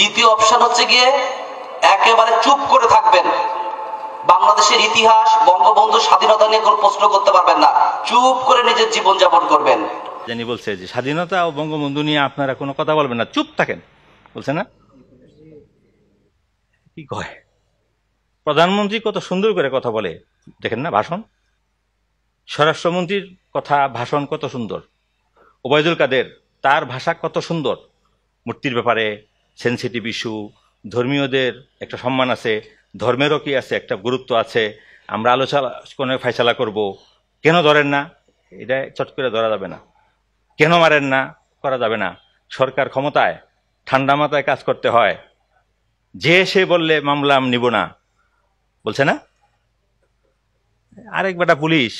দ্বিতীয় অপশন হচ্ছে গিয়ে একেবারে চুপ করে থাকবেন বাংলাদেশের ইতিহাস বঙ্গবন্ধু স্বাধীনতা নিয়ে কোনো প্রশ্ন করতে পারবেন না চুপ করে নিজের জীবন যাপন করবেন জানি বলছে যে স্বাধীনতা ও বঙ্গবন্ধু নিয়ে আপনারা কোনো কথা বলবেন না চুপ থাকেন বলছে না কি কয় প্রধানমন্ত্রী কত সুন্দর করে কথা বলে দেখেন না ভাষণ স্বরাষ্ট্রমন্ত্রীর কথা ভাষণ কত সুন্দর ওবায়দুল কাদের তার ভাষা কত সুন্দর মূর্তির ব্যাপারে সেন্সিটিভ ইস্যু ধর্মীয়দের একটা সম্মান আছে ধর্মেরও কি আছে একটা গুরুত্ব আছে আমরা আলোচনা কোনো ফেসলা করব কেন ধরেন না এটা চট করে ধরা যাবে না কেন মারেন না করা যাবে না সরকার ক্ষমতায় ঠান্ডা মাথায় কাজ করতে হয় যে সে বললে মামলা আমি নিব না বলছে না আরেক বেটা পুলিশ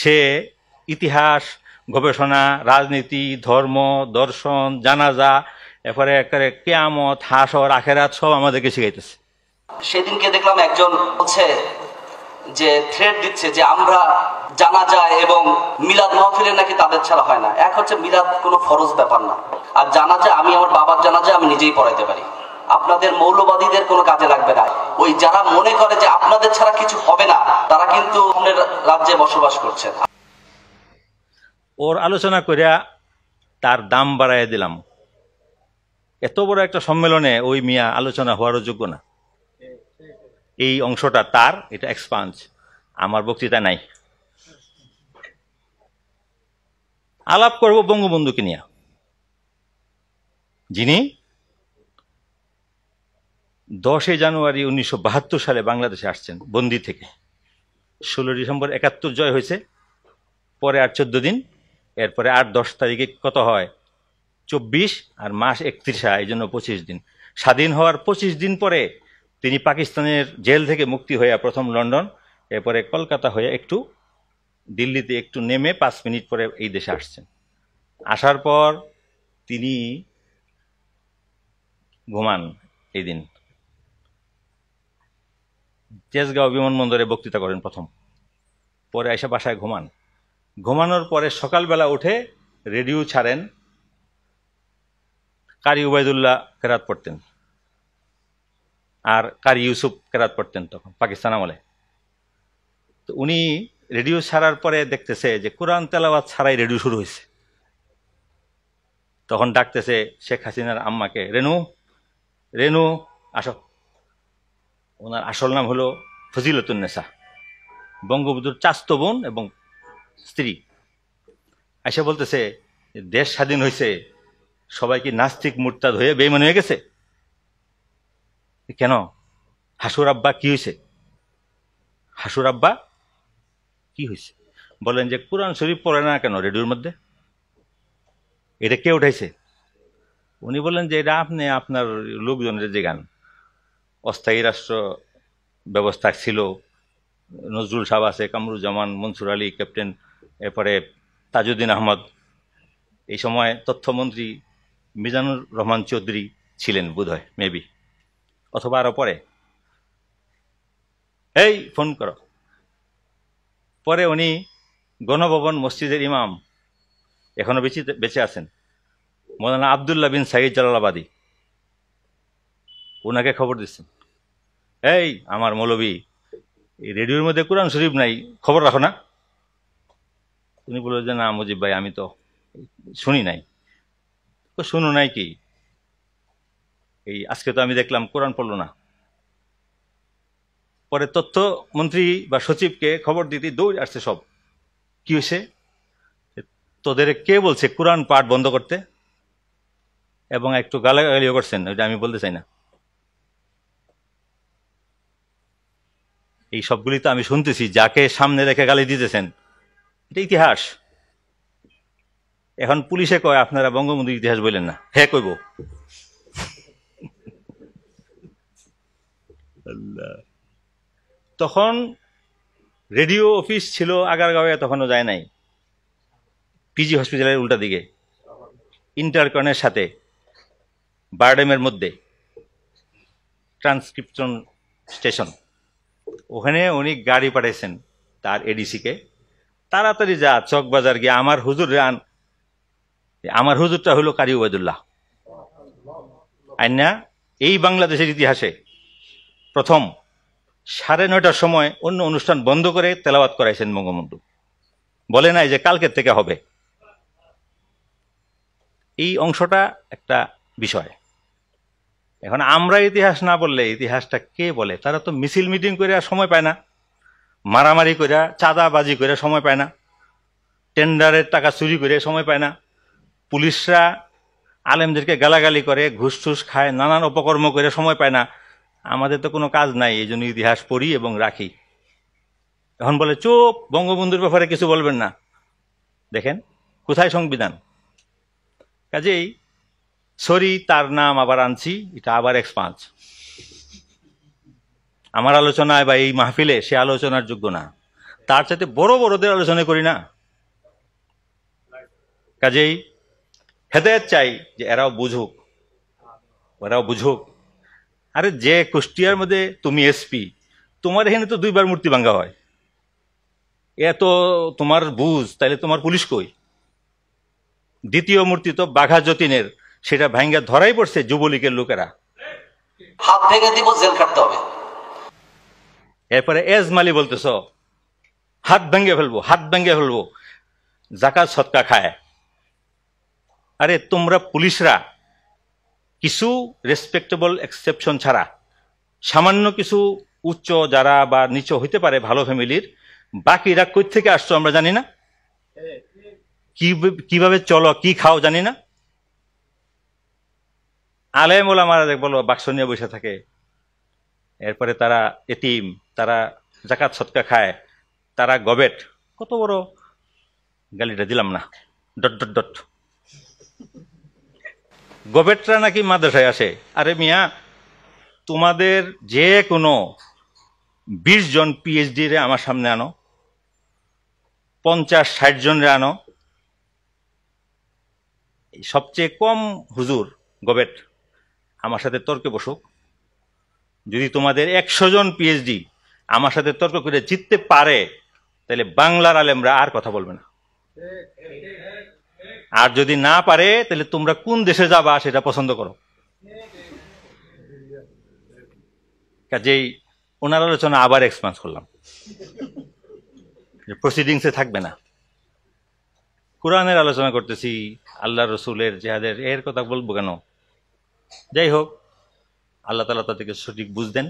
সে ইতিহাস গবেষণা রাজনীতি ধর্ম দর্শন জানাজা এরপরে একেবারে কেয়ামত হাসর আখেরাত সব আমাদেরকে শিখাইতেছে সেদিনকে দেখলাম একজন বলছে যে থ্রেড দিচ্ছে যে আমরা জানা যায় এবং মিলাদ মাহফিলে নাকি তাদের ছাড়া হয় না এক হচ্ছে মিলাদ কোনো ফরজ ব্যাপার না আর জানা যায় আমি আমার বাবার জানা যায় আমি নিজেই পড়াইতে পারি আপনাদের মৌলবাদীদের কোনো কাজে লাগবে না ওই যারা মনে করে যে আপনাদের ছাড়া কিছু হবে না তারা কিন্তু রাজ্যে বসবাস করছে ওর আলোচনা করিয়া তার দাম বাড়াইয়া দিলাম এত বড় একটা সম্মেলনে ওই মিয়া আলোচনা হওয়ারও যোগ্য না এই অংশটা তার এটা এক্সপাঞ্জ আমার বক্তৃতা নাই আলাপ করব বঙ্গবন্ধুকে নিয়ে যিনি দশই জানুয়ারি উনিশশো সালে বাংলাদেশে আসছেন বন্দি থেকে ষোলো ডিসেম্বর একাত্তর জয় হয়েছে পরে আর চোদ্দ দিন এরপরে আট দশ তারিখে কত হয় চব্বিশ আর মাস একত্রিশ হয় এই জন্য পঁচিশ দিন স্বাধীন হওয়ার পঁচিশ দিন পরে তিনি পাকিস্তানের জেল থেকে মুক্তি হয়ে প্রথম লন্ডন এরপরে কলকাতা হয়ে একটু দিল্লিতে একটু নেমে পাঁচ মিনিট পরে এই দেশে আসছেন আসার পর তিনি ঘুমান এই দিন তেজগাঁও বিমানবন্দরে বক্তৃতা করেন প্রথম পরে এসে বাসায় ঘুমান ঘুমানোর পরে সকালবেলা উঠে রেডিও ছাড়েন কারি উবায়দুল্লাহ কেরাত পড়তেন আর কারি ইউসুফ কেরাত পড়তেন তখন পাকিস্তান আমলে তো উনি রেডিও ছাড়ার পরে দেখতেছে যে কোরআন তেলাওয়াত ছাড়াই রেডিও শুরু হয়েছে তখন ডাকতেছে শেখ হাসিনার আম্মাকে রেনু রেনু আস ওনার আসল নাম হলো ফজিলতুন্নেসা বঙ্গবন্ধুর চাস্ত বোন এবং স্ত্রী আইসা বলতেছে দেশ স্বাধীন হয়েছে সবাই কি নাস্তিক মূর্তা হয়ে বেমন হয়ে গেছে কেন হাসুর আব্বা কি হয়েছে হাসুর আব্বা কি হয়েছে বলেন যে কোরআন শরীফ পড়ে না কেন রেডিওর মধ্যে এটা কে উঠাইছে উনি বললেন যে এটা আপনি আপনার লোকজনের যে গান অস্থায়ী রাষ্ট্র ব্যবস্থা ছিল নজরুল সাহেব আছে কামরুজ্জামান মনসুর আলী ক্যাপ্টেন এরপরে তাজউদ্দিন আহমদ এই সময় তথ্যমন্ত্রী মিজানুর রহমান চৌধুরী ছিলেন বোধহয় মেবি অথবা আরও পরে এই ফোন কর পরে উনি গণভবন মসজিদের ইমাম এখনও বেঁচে বেঁচে আছেন মৌলানা আবদুল্লা বিন সাইদ জালালাবাদী ওনাকে খবর দিচ্ছেন এই আমার মৌলবী রেডিওর মধ্যে কোরআন শরীফ নাই খবর রাখো না উনি বললো যে না মুজিব ভাই আমি তো শুনি নাই তো শুনো নাই কি এই আজকে তো আমি দেখলাম কোরআন পড়লো না পরে তথ্যমন্ত্রী বা সচিবকে খবর দিতে দৌড় আসছে সব কি হয়েছে তোদের কে বলছে কোরআন পাঠ বন্ধ করতে এবং একটু গালাগালিও করছেন ওইটা আমি বলতে চাই না এই সবগুলি তো আমি শুনতেছি যাকে সামনে রেখে গালি দিতেছেন এটা ইতিহাস এখন পুলিশে কয় আপনারা বঙ্গবন্ধুর ইতিহাস বললেন না হ্যাঁ কইব তখন রেডিও অফিস ছিল আগারগাঁওয়ে তখনও যায় নাই পিজি হসপিটালের উল্টা দিকে ইন্টারকনের সাথে বারডেমের মধ্যে ট্রান্সক্রিপশন স্টেশন ওখানে উনি গাড়ি পাঠাইছেন তার এডিসিকে তাড়াতাড়ি যা চক বাজার গিয়ে আমার হুজুর আন আমার হুজুরটা হলো কারি ওবায়দুল্লাহ আইনা এই বাংলাদেশের ইতিহাসে প্রথম সাড়ে নয়টার সময় অন্য অনুষ্ঠান বন্ধ করে তেলাওয়াত করাইছেন বঙ্গবন্ধু বলে নাই যে কালকের থেকে হবে এই অংশটা একটা বিষয় এখন আমরা ইতিহাস না বললে ইতিহাসটা কে বলে তারা তো মিছিল মিটিং করে আর সময় পায় না মারামারি করে চাঁদাবাজি করে সময় পায় না টেন্ডারের টাকা চুরি করে সময় পায় না পুলিশরা আলেমদেরকে গালাগালি করে ঘুষ ঠুস খায় নানান অপকর্ম করে সময় পায় না আমাদের তো কোনো কাজ নাই এই জন্য ইতিহাস পড়ি এবং রাখি এখন বলে চুপ বঙ্গবন্ধুর ব্যাপারে কিছু বলবেন না দেখেন কোথায় সংবিধান কাজেই সরি তার নাম আবার আনছি এটা আবার এক্সপান্স আমার আলোচনায় বা এই মাহফিলে সে আলোচনার যোগ্য না তার সাথে বড় বড়দের আলোচনা করি না কাজেই হেদায়ত চাই যে এরাও বুঝুক ওরাও বুঝুক আরে যে কুষ্টিয়ার মধ্যে তুমি এসপি তোমার এখানে তো দুইবার মূর্তি ভাঙ্গা হয় এ তো তোমার বুঝ তাইলে তোমার পুলিশ কই দ্বিতীয় মূর্তি তো বাঘা যতীনের সেটা ভাঙ্গা ধরাই পড়ছে যুবলীগের লোকেরা হাত ভেঙে দিব জেল কাটতে হবে এরপরে এজমালি বলতেছ হাত ভেঙে ফেলবো হাত ভেঙে ফেলবো জাকা সৎকা খায় আরে তোমরা পুলিশরা কিছু রেসপেক্টেবল এক্সেপশন ছাড়া সামান্য কিছু উচ্চ যারা বা নিচ হইতে পারে ভালো ফ্যামিলির বাকিরা কই থেকে আসছো আমরা জানি না কিভাবে চলো কি খাও জানি না আলেম ওলা মারা বলো বাক্স নিয়ে বসে থাকে এরপরে তারা এতিম তারা জাকাত সৎকা খায় তারা গবেট কত বড় গালিটা দিলাম না ডট ডট ডট গবেটরা নাকি মাদ্রাসায় আসে আরে মিয়া তোমাদের যে কোনো বিশ জন পিএইচডি রে আমার সামনে আনো পঞ্চাশ ষাট রে আনো সবচেয়ে কম হুজুর গবেট আমার সাথে তর্কে বসুক যদি তোমাদের একশো জন পিএইচডি আমার সাথে তর্ক করে জিততে পারে তাহলে বাংলার আলেমরা আর কথা বলবে না আর যদি না পারে তাহলে তোমরা কোন দেশে যাবা সেটা পছন্দ করো কাজেই ওনার আলোচনা আবার এক্সপান্স করলাম প্রসিডিংসে থাকবে না কোরআনের আলোচনা করতেছি আল্লাহ রসুলের জেহাদের এর কথা বলবো কেন যাই হোক আল্লাহ তালা তাদেরকে সঠিক বুঝ দেন